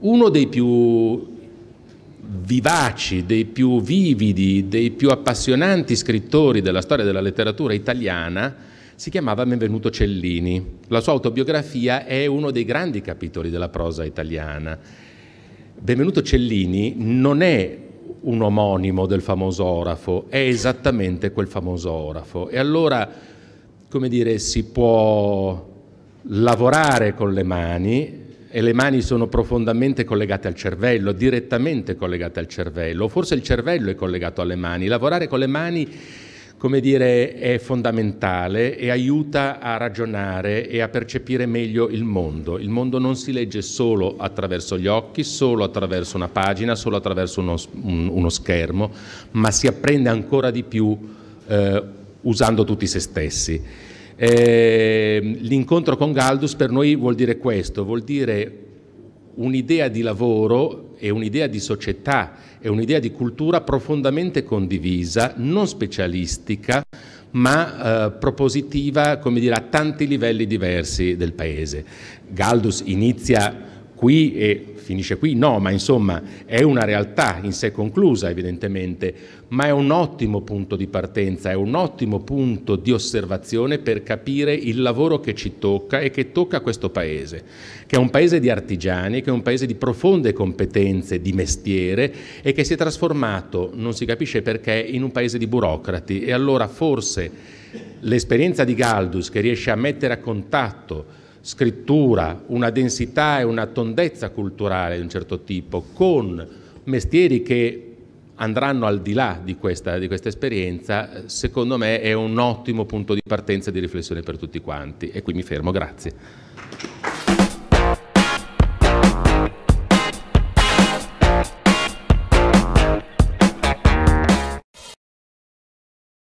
uno dei più vivaci, dei più vividi, dei più appassionanti scrittori della storia della letteratura italiana, si chiamava Benvenuto Cellini. La sua autobiografia è uno dei grandi capitoli della prosa italiana. Benvenuto Cellini non è un omonimo del famoso orafo, è esattamente quel famoso orafo. E allora, come dire, si può lavorare con le mani, e le mani sono profondamente collegate al cervello, direttamente collegate al cervello, forse il cervello è collegato alle mani. Lavorare con le mani come dire, è fondamentale e aiuta a ragionare e a percepire meglio il mondo. Il mondo non si legge solo attraverso gli occhi, solo attraverso una pagina, solo attraverso uno, uno schermo, ma si apprende ancora di più eh, usando tutti se stessi. Eh, l'incontro con Galdus per noi vuol dire questo, vuol dire un'idea di lavoro e un'idea di società e un'idea di cultura profondamente condivisa, non specialistica, ma eh, propositiva, come dire, a tanti livelli diversi del Paese. Galdus inizia qui e finisce qui, no, ma insomma è una realtà in sé conclusa evidentemente, ma è un ottimo punto di partenza, è un ottimo punto di osservazione per capire il lavoro che ci tocca e che tocca questo paese, che è un paese di artigiani, che è un paese di profonde competenze, di mestiere e che si è trasformato, non si capisce perché, in un paese di burocrati e allora forse l'esperienza di Galdus che riesce a mettere a contatto scrittura, una densità e una tondezza culturale di un certo tipo, con mestieri che andranno al di là di questa, di questa esperienza, secondo me è un ottimo punto di partenza e di riflessione per tutti quanti. E qui mi fermo, grazie.